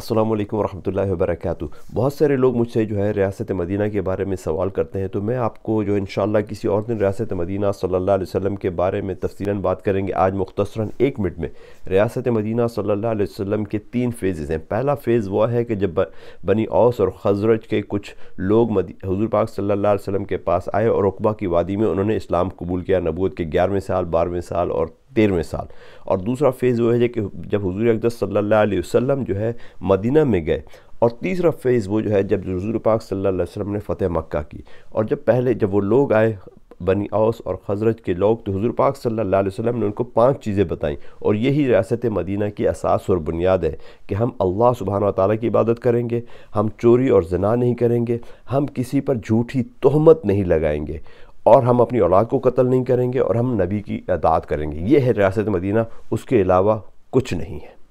अस्सलाम वालेकुम वरहमतुल्लाहि वबरकatuह बहुत सारे लोग मुझसे जो है रियासत मदीना के बारे में सवाल करते हैं तो मैं आपको जो इन किसी और दिन रियासत मदीना सल्लल्लाहु अलैहि वसल्लम के बारे में तफसीला बात करेंगे आज मुख्तसरा एक मिनट में रियासत मदीना सल्लल्लाहु अलैहि वसल्लम के तीन फेजेज़ हैं पहला फ़ेज़ वह है कि जब बनी औस और खजरज के कुछ लोग हजूर पाक सल्ला वसलम के पास आए और रकबा की वादी में उन्होंने इस्लाम कबूल किया नबूत के ग्यारहवें साल बारहवें साल और तेरहवें साल और दूसरा फेज़ वो है कि जब हजूर अकदस सल्ला वसम जो है मदीना में गए और तीसरा फेज़ वो जो है जब हजूर पाक सल्ला वसम ने फ़तेह मक्का की और जब पहले जब वो लोग आए बनी औस और खजरत के लोग तो हजूर पाक सल्ला वसम ने उनको पांच चीज़ें बताई और यही रियासत मदीना की असास और बुनियाद है कि हम अल्लाह सुबहाना ताली की इबादत करेंगे हम चोरी और जना नहीं करेंगे हम किसी पर झूठी तहमत नहीं लगाएंगे और हम अपनी औलाद को कत्ल नहीं करेंगे और हम नबी की अदात करेंगे ये है रियासत मदीना उसके अलावा कुछ नहीं है